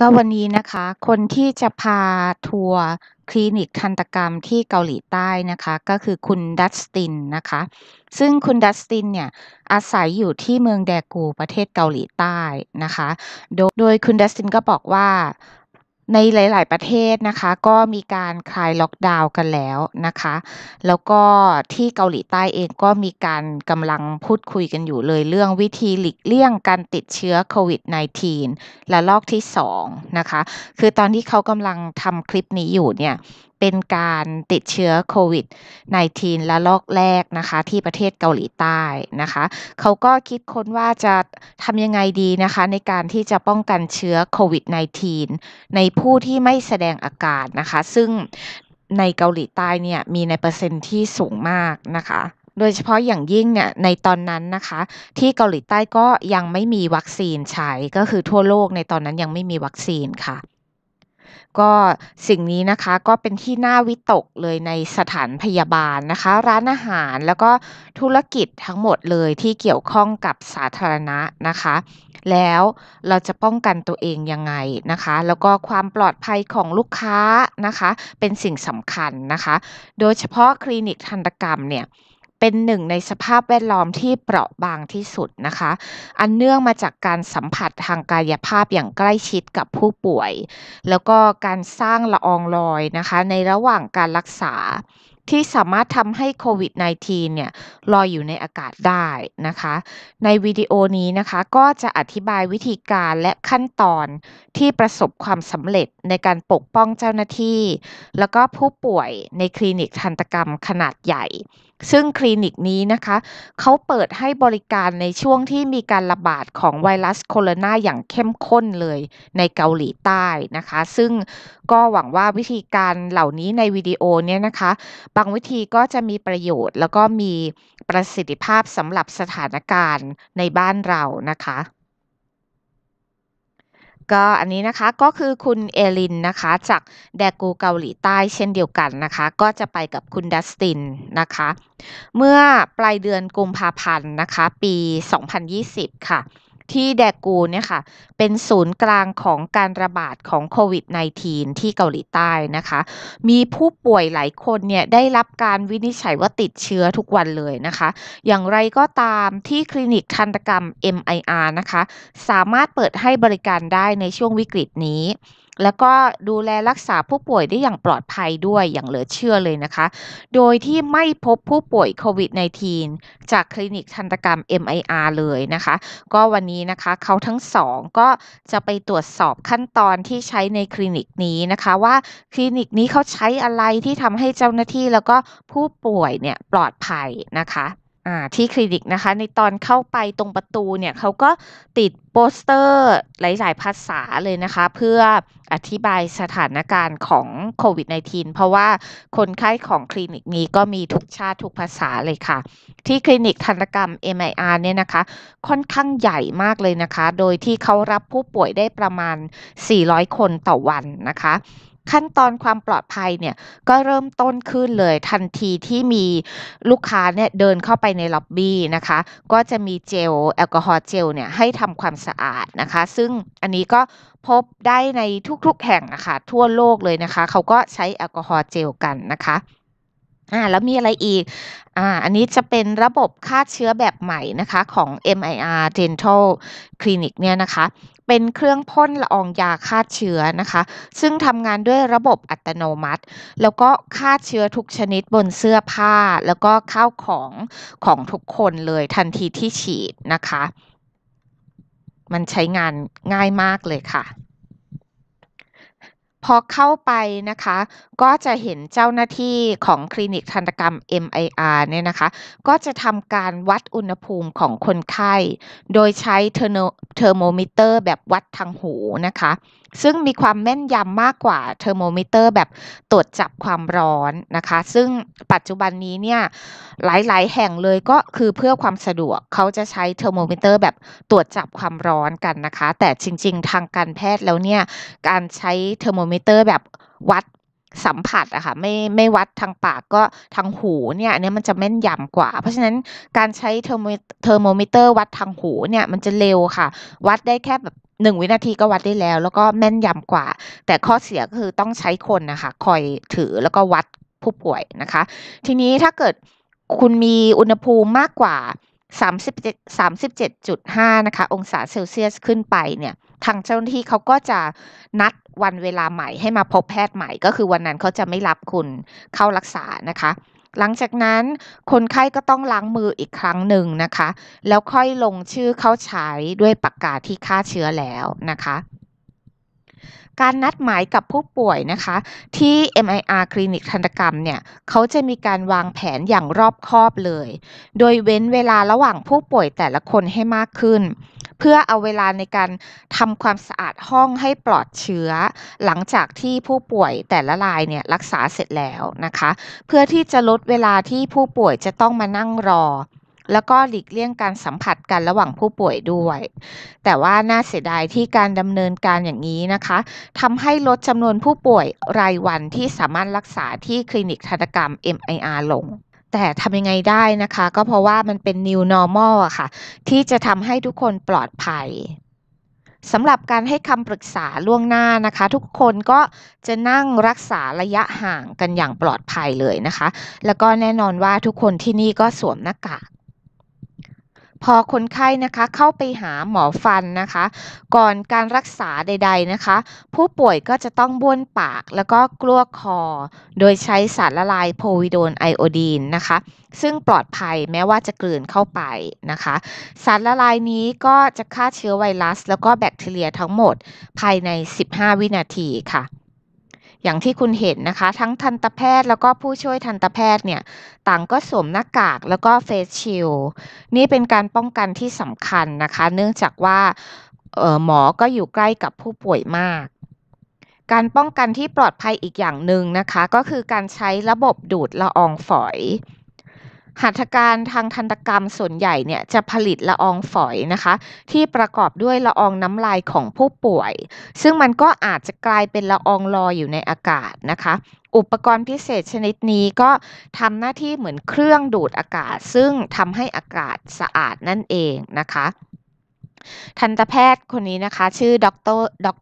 ก็วันนี้นะคะ คนที่จะพาทัวร์คลินิกทันตกรรมที่เกาหลีใต้นะคะก็คือคุณดัสตินนะคะซึ่งคุณดัสตินเนี่ยอาศัยอยู่ที่เมืองแดกูประเทศเกาหลีใต้นะคะ โดยโดยคุณดัสตินก็บอกว่าในหลาย ๆ ประเทศนะคะ ก็มีการคลายล็อกดาวน์กันแล้วนะคะ แล้วก็ที่เกาหลีใต้เองก็มีการกำลังพูดคุยกันอยู่เลยเรื่องวิธีหลีกเลี่ยงการติดเชื้อโควิด -19 และลอกที่2นะคะ คือตอนที่เขากำลังทำคลิปนี้อยู่เนี่ยเป็นการติดเชื้อโควิด -19 และลอกแรกนะคะ ที่ประเทศเกาหลีใต้นะคะ เขาก็คิดค้นว่าจะทำยังไงดีนะคะในการที่จะป้องกันเชื้อโควิด -19 ในผู้ที่ไม่แสดงอาการนะคะ ซึ่งในเกาหลีใต้เนี่ย มีในเปอร์เซ็นต์ที่สูงมากนะคะ โดยเฉพาะอย่างยิ่งเนี่ยในตอนนั้นนะคะ ที่เกาหลีใต้ก็ยังไม่มีวัคซีนใช้ก็คือทั่วโลกในตอนนั้นยังไม่มีวัคซีนค่ะก็สิ่งนี้นะคะก็เป็นที่น่าวิตกเลยในสถานพยาบาลนะคะ ร้านอาหารแล้วก็ธุรกิจทั้งหมดเลยที่เกี่ยวข้องกับสาธารณะนะคะ แล้วเราจะป้องกันตัวเองยังไงนะคะ แล้วก็ความปลอดภัยของลูกค้านะคะ เป็นสิ่งสำคัญนะคะ โดยเฉพาะคลินิกทันตกรรมเนี่ยเป็นหนึ่งในสภาพแวดล้อมที่เปราะบางที่สุดนะคะ อันเนื่องมาจากการสัมผัสทางกายภาพอย่างใกล้ชิดกับผู้ป่วย แล้วก็การสร้างละอองลอยนะคะ ในระหว่างการรักษา ที่สามารถทำให้โควิด -19 เนี่ยลอยอยู่ในอากาศได้นะคะ ในวิดีโอนี้นะคะ ก็จะอธิบายวิธีการและขั้นตอนที่ประสบความสำเร็จในการปกป้องเจ้าหน้าที่ แล้วก็ผู้ป่วยในคลินิกทันตกรรมขนาดใหญ่ซึ่งคลินิกนี้นะคะเขาเปิดให้บริการในช่วงที่มีการระบาดของไวรัสโคโรนาอย่างเข้มข้นเลยในเกาหลีใต้นะคะ ซึ่งก็หวังว่าวิธีการเหล่านี้ในวิดีโอเนี่ยนะคะ บางวิธีก็จะมีประโยชน์แล้วก็มีประสิทธิภาพสำหรับสถานการณ์ในบ้านเรานะคะก็อันนี้นะคะก็คือคุณเอลินนะคะจากแดกูเกาหลีใต้เช่นเดียวกันนะคะ ก็จะไปกับคุณดัสตินนะคะ เมื่อปลายเดือนกุมภาพันธ์นะคะ ปี 2020 ค่ะที่แดกูเนี่ยค่ะ เป็นศูนย์กลางของการระบาดของโควิด -19 ที่เกาหลีใต้นะคะ มีผู้ป่วยหลายคนเนี่ย ได้รับการวินิจฉัยว่าติดเชื้อทุกวันเลยนะคะ อย่างไรก็ตามที่คลินิกทันตกรรม MIR นะคะ สามารถเปิดให้บริการได้ในช่วงวิกฤตนี้แล้วก็ดูแลรักษาผู้ป่วยได้อย่างปลอดภัยด้วยอย่างเหลือเชื่อเลยนะคะ โดยที่ไม่พบผู้ป่วยโควิด -19 จากคลินิกทันตกรรม MIR เลยนะคะ ก็วันนี้นะคะเขาทั้งสองก็จะไปตรวจสอบขั้นตอนที่ใช้ในคลินิกนี้นะคะ ว่าคลินิกนี้เขาใช้อะไรที่ทำให้เจ้าหน้าที่แล้วก็ผู้ป่วยเนี่ยปลอดภัยนะคะที่คลินิกนะคะในตอนเข้าไปตรงประตูเนี่ย เขาก็ติดโปสเตอร์หลายๆ ภาษาเลยนะคะ เพื่ออธิบายสถานการณ์ของโควิด -19 เพราะว่าคนไข้ของคลินิกนี้ก็มีทุกชาติทุกภาษาเลยค่ะ ที่คลินิกธันกรรม MIR เนี่ยนะคะ ค่อนข้างใหญ่มากเลยนะคะ โดยที่เขารับผู้ป่วยได้ประมาณ 400 คนต่อวันนะคะขั้นตอนความปลอดภัยเนี่ยก็เริ่มต้นขึ้นเลยทันทีที่มีลูกค้าเนี่ยเดินเข้าไปในล็อบบี้นะคะ ก็จะมีเจลแอลกอฮอล์เจลเนี่ยให้ทำความสะอาดนะคะ ซึ่งอันนี้ก็พบได้ในทุกๆแห่งนะคะทั่วโลกเลยนะคะ เขาก็ใช้แอลกอฮอล์เจลกันนะคะ อ่าแล้วมีอะไรอีกอ่าอันนี้จะเป็นระบบฆ่าเชื้อแบบใหม่นะคะของ MIR Dental Clinic เนี่ยนะคะเป็นเครื่องพ่นละอองยาฆ่าเชื้อนะคะ ซึ่งทำงานด้วยระบบอัตโนมัติ แล้วก็ฆ่าเชื้อทุกชนิดบนเสื้อผ้า แล้วก็ข้าวของของทุกคนเลยทันทีที่ฉีดนะคะ มันใช้งานง่ายมากเลยค่ะพอเข้าไปนะคะ ก็จะเห็นเจ้าหน้าที่ของคลินิกทันตกรรม MIR เนี่ยนะคะ ก็จะทำการวัดอุณหภูมิของคนไข้ โดยใช้เทอร์โมมิเตอร์แบบวัดทางหูนะคะซึ่งมีความแม่นยำมากกว่าเทอร์โมมิเตอร์แบบตรวจจับความร้อนนะคะซึ่งปัจจุบันนี้เนี่ยหลาย ๆ แห่งเลยก็คือเพื่อความสะดวกเขาจะใช้เทอร์โมมิเตอร์แบบตรวจจับความร้อนกันนะคะ แต่จริง ๆ ทางการแพทย์แล้วเนี่ยการใช้เทอร์โมมิเตอร์แบบวัดสัมผัสอะค่ะไม่ไม่วัดทางปากก็ทางหูเนี่ยเนี่ยมันจะแม่นยำกว่า เพราะฉะนั้นการใช้เทอร์โมเทอร์โมมิเตอร์วัดทางหูเนี่ยมันจะเร็วค่ะวัดได้แค่แบบหนึ่งวินาทีก็วัดได้แล้วแล้วก็แม่นยำกว่า แต่ข้อเสียคือต้องใช้คนนะคะคอยถือแล้วก็วัดผู้ป่วยนะคะ ทีนี้ถ้าเกิดคุณมีอุณหภูมิมากกว่า 37.5นะคะองศาเซลเซียสขึ้นไปเนี่ยทางเจ้าหน้าที่เขาก็จะนัดวันเวลาใหม่ให้มาพบแพทย์ใหม่ก็คือวันนั้นเขาจะไม่รับคุณเข้ารักษานะคะ หลังจากนั้นคนไข้ก็ต้องล้างมืออีกครั้งหนึ่งนะคะ แล้วค่อยลงชื่อเข้าใช้ด้วยปากกาที่ฆ่าเชื้อแล้วนะคะการนัดหมายกับผู้ป่วยนะคะ ที่ MIR คลินิกทันตกรรมเนี่ยเขาจะมีการวางแผนอย่างรอบคอบเลย โดยเว้นเวลาระหว่างผู้ป่วยแต่ละคนให้มากขึ้น เพื่อเอาเวลาในการทำความสะอาดห้องให้ปลอดเชื้อ หลังจากที่ผู้ป่วยแต่ละรายเนี่ยรักษาเสร็จแล้วนะคะ เพื่อที่จะลดเวลาที่ผู้ป่วยจะต้องมานั่งรอแล้วก็หลีกเลี่ยงการสัมผัสกันระหว่างผู้ป่วยด้วย แต่ว่าน่าเสียดายที่การดำเนินการอย่างนี้นะคะ ทำให้ลดจำนวนผู้ป่วยรายวันที่สามารถรักษาที่คลินิกธนกรรม MIR ลง แต่ทำยังไงได้นะคะ ก็เพราะว่ามันเป็น new normal อะค่ะ ที่จะทำให้ทุกคนปลอดภัยสำหรับการให้คำปรึกษาล่วงหน้านะคะ ทุกคนก็จะนั่งรักษาระยะห่างกันอย่างปลอดภัยเลยนะคะ แล้วก็แน่นอนว่าทุกคนที่นี่ก็สวมหน้ากากพอคนไข้นะคะเข้าไปหาหมอฟันนะคะ ก่อนการรักษาใด ๆนะคะ ผู้ป่วยก็จะต้องบ้วนปากแล้วก็กลัวคอ โดยใช้สารละลายโพวิโดนไอโอดีนนะคะ ซึ่งปลอดภัยแม้ว่าจะกลืนเข้าไปนะคะสารละลายนี้ก็จะฆ่าเชื้อไวรัส แล้วก็แบคทีเรียทั้งหมดภายใน 15 วินาทีค่ะอย่างที่คุณเห็นนะคะ ทั้งทันตแพทย์แล้วก็ผู้ช่วยทันตแพทย์เนี่ยต่างก็สวมหน้ากากแล้วก็เฟสชิลนี่เป็นการป้องกันที่สำคัญนะคะ เนื่องจากว่าหมอก็อยู่ใกล้กับผู้ป่วยมาก การป้องกันที่ปลอดภัยอีกอย่างหนึ่งนะคะ ก็คือการใช้ระบบดูดละอองฝอยหัตถการทางทันตกรรมส่วนใหญ่เนี่ยจะผลิตละอองฝอยนะคะที่ประกอบด้วยละอองน้ำลายของผู้ป่วย ซึ่งมันก็อาจจะกลายเป็นละอองลอยอยู่ในอากาศนะคะ อุปกรณ์พิเศษชนิดนี้ก็ทำหน้าที่เหมือนเครื่องดูดอากาศ ซึ่งทำให้อากาศสะอาดนั่นเองนะคะ ทันตแพทย์คนนี้นะคะชื่อดอกเร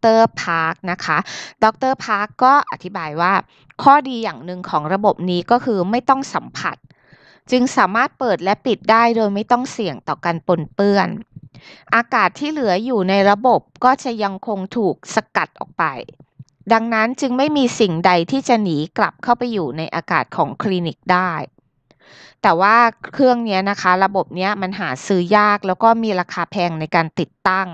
ดร์พาร์คนะคะดรพาร์คก็อธิบายว่า ข้อดีอย่างหนึ่งของระบบนี้ก็คือไม่ต้องสัมผัสจึงสามารถเปิดและปิดได้โดยไม่ต้องเสี่ยงต่อการปนเปื้อน อากาศที่เหลืออยู่ในระบบก็จะยังคงถูกสกัดออกไป ดังนั้นจึงไม่มีสิ่งใดที่จะหนีกลับเข้าไปอยู่ในอากาศของคลินิกได้ แต่ว่าเครื่องนี้นะคะระบบนี้มันหาซื้อยากแล้วก็มีราคาแพงในการติดตั้ง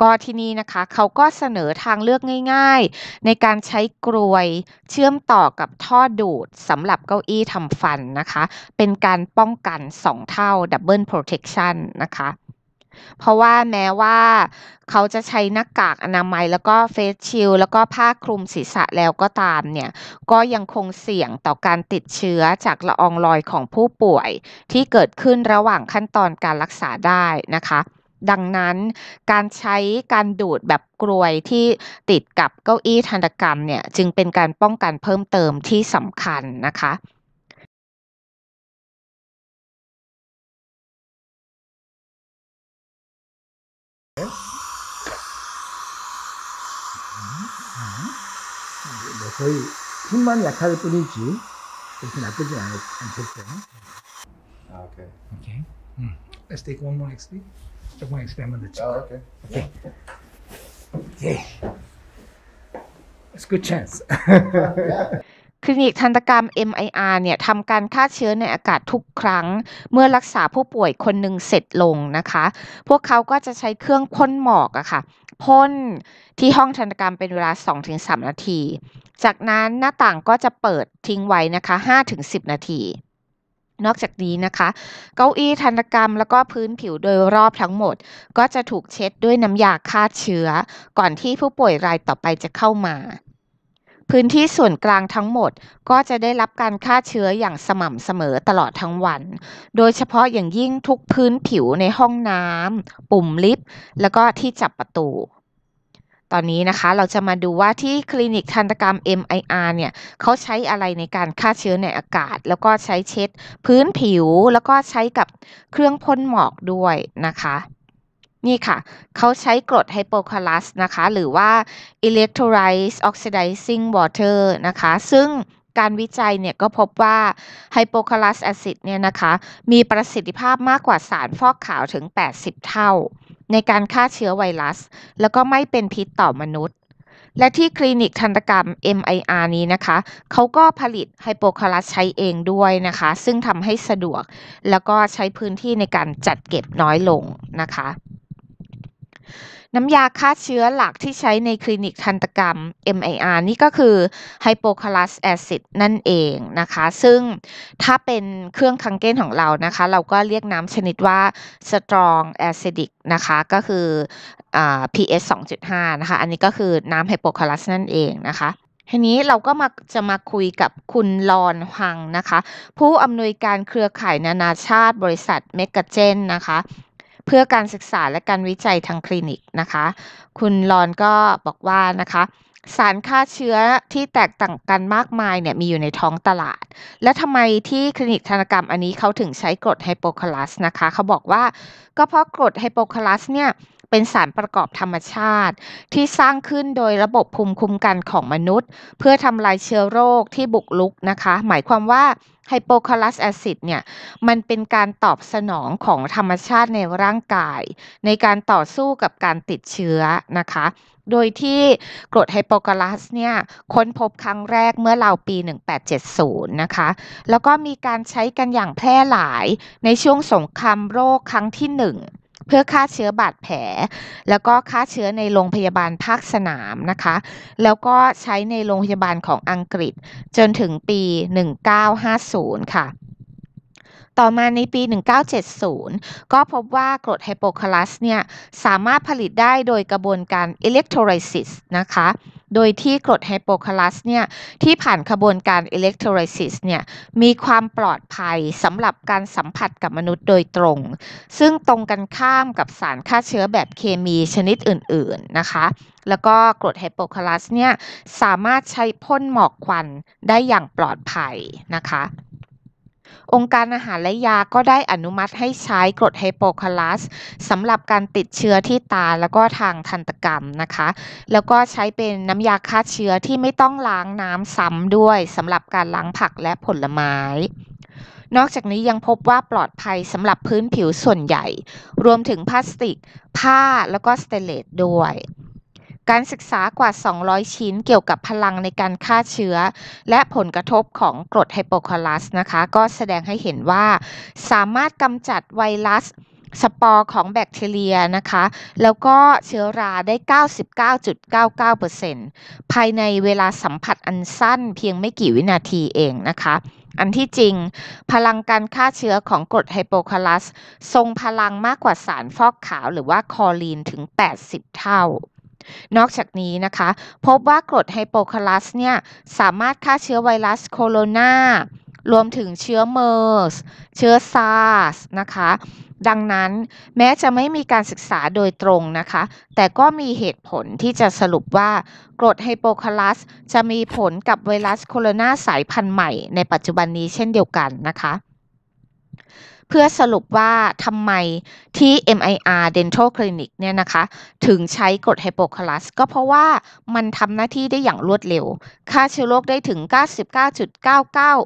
ก็ที่นี่นะคะเขาก็เสนอทางเลือกง่าย ๆ ในการใช้กรวยเชื่อมต่อกับท่อดูดสำหรับเก้าอี้ทำฟันนะคะ เป็นการป้องกัน 2 เท่าดับเบิลโปรเทคชันนะคะ เพราะว่าแม้ว่า เขาจะใช้หน้ากากอนามัยแล้วก็เฟสชิลแล้วก็ผ้าคลุมศีรษะแล้วก็ตามเนี่ย ก็ยังคงเสี่ยงต่อการติดเชื้อจากละอองลอยของผู้ป่วย ที่เกิดขึ้นระหว่างขั้นตอนการรักษาได้นะคะดังนั้นการใช้การดูดแบบกรวยที่ติดกับเก้าอี้ธันกรรมเนี่ยจึงเป็นการป้องกันเพิ่มเติมที่สำคัญนะคะโอเคโอเค Let's take one more next e I o n t t expand on the tip. Oh, okay. Okay. o k a It's good chance. คลินิกทันตกรรม MIR เนี่ยทำการฆ่าเชื้อในอากาศทุกครั้งเมื่อรักษาผู้ป่วยคนหนึ่งเสร็จลงนะคะ พวกเขาก็จะใช้เครื่องพ่นหมอกอะคะ่ะพ่นที่ห้องทันตกรรมเป็นเวลา 2-3 นาที จากนั้นหน้าต่างก็จะเปิดทิ้งไว้นะคะ5-10 นาทีนอกจากนี้นะคะ เก้าอี้ธนกรรมแล้วก็พื้นผิวโดยรอบทั้งหมด ก็จะถูกเช็ดด้วยน้ำยาฆ่าเชื้อ ก่อนที่ผู้ป่วยรายต่อไปจะเข้ามา พื้นที่ส่วนกลางทั้งหมดก็จะได้รับการฆ่าเชื้ออย่างสม่ำเสมอตลอดทั้งวัน โดยเฉพาะอย่างยิ่งทุกพื้นผิวในห้องน้ำปุ่มลิฟต์แล้วก็ที่จับประตูตอนนี้นะคะเราจะมาดูว่าที่คลินิกทันตกรรม MIR เนี่ยเขาใช้อะไรในการฆ่าเชื้อในอากาศ แล้วก็ใช้เช็ดพื้นผิว แล้วก็ใช้กับเครื่องพ่นหมอกด้วยนะคะ นี่ค่ะเขาใช้กรดไฮโปคาลัสนะคะ หรือว่า electrolyte oxidizing water นะคะ ซึ่งการวิจัยเนี่ยก็พบว่าไฮโปคาลัสแอซิดเนี่ยนะคะ มีประสิทธิภาพมากกว่าสารฟอกขาวถึง 80 เท่าในการฆ่าเชื้อไวรัส แล้วก็ไม่เป็นพิษต่อมนุษย์ และที่คลินิกทันตกรรม MIR นี้นะคะ เขาก็ผลิตไฮโปคารัสใช้เองด้วยนะคะ ซึ่งทำให้สะดวกแล้วก็ใช้พื้นที่ในการจัดเก็บน้อยลงนะคะน้ำยาฆ่าเชื้อหลักที่ใช้ในคลินิกทันตกรรม MIR นี่ก็คือไฮโปคลาสแอซิดนั่นเองนะคะ ซึ่งถ้าเป็นเครื่องคังเก้นของเรานะคะ เราก็เรียกน้ำชนิดว่าสตรองแอซิดิกนะคะ ก็คือ pH 2.5นะคะ อันนี้ก็คือน้ำไฮโปคลาสนั่นเองนะคะ ทีนี้เราก็มาจะมาคุยกับคุณลอนฮังนะคะ ผู้อำนวยการเครือข่ายนานาชาติบริษัทเมกาเจนนะคะเพื่อการศึกษาและการวิจัยทางคลินิกนะคะ คุณลอนก็บอกว่านะคะสารฆ่าเชื้อที่แตกต่างกันมากมายเนี่ยมีอยู่ในท้องตลาด และทำไมที่คลินิกธนกรรม อันนี้เขาถึงใช้กรดไฮโปคลาสนะคะเขาบอกว่าก็เพราะกรดไฮโปคลาสเนี่ยเป็นสารประกอบธรรมชาติ ที่สร้างขึ้นโดยระบบภูมิคุ้มกันของมนุษย์ เพื่อทำลายเชื้อโรคที่บุกลุกนะคะ หมายความว่าไฮโปคลาสแอซิดเนี่ยมันเป็นการตอบสนองของธรรมชาติในร่างกาย ในการต่อสู้กับการติดเชื้อนะคะโดยที่กรดไฮโปกลัสเนี่ยค้นพบครั้งแรกเมื่อราวปี 1870นะคะแล้วก็มีการใช้กันอย่างแพร่หลายในช่วงสงครามโรคครั้งที่หนึ่งเพื่อฆ่าเชื้อบาดแผล แล้วก็ฆ่าเชื้อในโรงพยาบาลภาคสนามนะคะ แล้วก็ใช้ในโรงพยาบาลของอังกฤษจนถึงปี 1950 ค่ะต่อมาในปี 1970 ก็พบว่ากรดไฮโปคลัสเนี่ยสามารถผลิตได้โดยกระบวนการอิเล็กโทรไลซิสนะคะ โดยที่กรดไฮโปคลัสเนี่ยที่ผ่านกระบวนการอิเล็กโทรไลซิสเนี่ยมีความปลอดภัยสำหรับการสัมผัสกับมนุษย์โดยตรง ซึ่งตรงกันข้ามกับสารฆ่าเชื้อแบบเคมีชนิดอื่น ๆนะคะ แล้วก็กรดไฮโปคลัสเนี่ยสามารถใช้พ่นหมอกควันได้อย่างปลอดภัยนะคะองค์การอาหารและยาก็ได้อนุมัติให้ใช้กรดไฮโปคไลดสสำหรับการติดเชื้อที่ตาแล้วก็ทางทันตกรรมนะคะ แล้วก็ใช้เป็นน้ำยาฆ่าเชื้อที่ไม่ต้องล้างน้ำซ้ำด้วยสำหรับการล้างผักและผลไม้ นอกจากนี้ยังพบว่าปลอดภัยสำหรับพื้นผิวส่วนใหญ่ รวมถึงพลาสติก ผ้าแล้วก็สเตเลสด้วยการศึกษากว่า 200 ชิ้นเกี่ยวกับพลังในการฆ่าเชื้อ และผลกระทบของกรดไฮโปคลอรัสนะคะ ก็แสดงให้เห็นว่าสามารถกำจัดไวรัสสปอร์ของแบคทีเรียนะคะ แล้วก็เชื้อราได้ 99.99%ภายในเวลาสัมผัสอันสั้นเพียงไม่กี่วินาทีเองนะคะ อันที่จริง พลังการฆ่าเชื้อของกรดไฮโปคลอรัส ทรงพลังมากกว่าสารฟอกขาว หรือว่าคอลีนถึง 80 เท่านอกจากนี้นะคะ พบว่ากรดไฮโปคลัสเนี่ยสามารถฆ่าเชื้อไวรัสโคโรนารวมถึงเชื้อเมอร์สเชื้อซาร์สนะคะ ดังนั้นแม้จะไม่มีการศึกษาโดยตรงนะคะ แต่ก็มีเหตุผลที่จะสรุปว่า กรดไฮโปคลัส จะมีผลกับไวรัสโคโรนาสายพันธุ์ใหม่ในปัจจุบันนี้เช่นเดียวกันนะคะเพื่อสรุปว่าทำไมที่ MIR Dental Clinic เนี่ยนะคะ ถึงใช้กรดไฮโปคลัสก็เพราะว่ามันทำหน้าที่ได้อย่างรวดเร็วฆ่าเชื้อโรคได้ถึง 99.99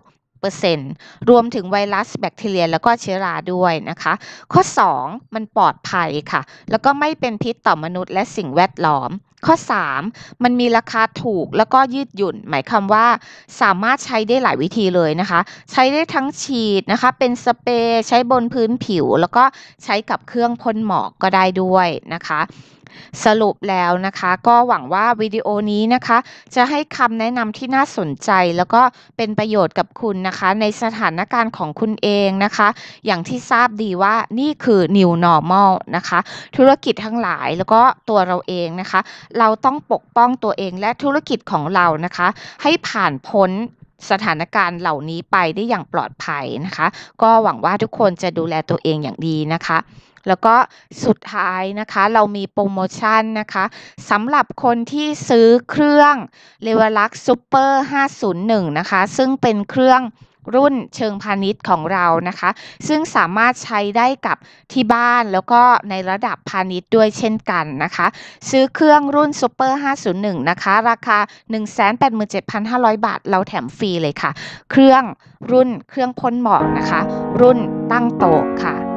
90%รวมถึงไวรัสแบคทีเรียแล้วก็เชื้อราด้วยนะคะ ข้อ 2 มันปลอดภัยค่ะ แล้วก็ไม่เป็นพิษต่อมนุษย์และสิ่งแวดล้อม ข้อ 3 มันมีราคาถูกแล้วก็ยืดหยุ่น หมายความว่าสามารถใช้ได้หลายวิธีเลยนะคะ ใช้ได้ทั้งฉีดนะคะเป็นสเปรย์ใช้บนพื้นผิว แล้วก็ใช้กับเครื่องพ่นหมอกก็ได้ด้วยนะคะสรุปแล้วนะคะ ก็หวังว่าวิดีโอนี้นะคะ จะให้คำแนะนำที่น่าสนใจแล้วก็เป็นประโยชน์กับคุณนะคะ ในสถานการณ์ของคุณเองนะคะ อย่างที่ทราบดีว่านี่คือ new normal นะคะ ธุรกิจทั้งหลายแล้วก็ตัวเราเองนะคะ เราต้องปกป้องตัวเองและธุรกิจของเรานะคะ ให้ผ่านพ้นสถานการณ์เหล่านี้ไปได้อย่างปลอดภัยนะคะ ก็หวังว่าทุกคนจะดูแลตัวเองอย่างดีนะคะแล้วก็สุดท้ายนะคะเรามีโปรโมชั่นนะคะสำหรับคนที่ซื้อเครื่องเลเวลักซ์ซูเปอร์ 501 นะคะ ซึ่งเป็นเครื่องรุ่นเชิงพาณิชย์ของเรานะคะ ซึ่งสามารถใช้ได้กับที่บ้านแล้วก็ในระดับพาณิชย์ด้วยเช่นกันนะคะ ซื้อเครื่องรุ่นเ u อร์ 501 นะคะ ราคา 187,500 บาท เราแถมฟรีเลยค่ะ เครื่องรุ่นเครื่องพ่นหมอกนะคะ รุ่นตั้งโต๊ะค่ะ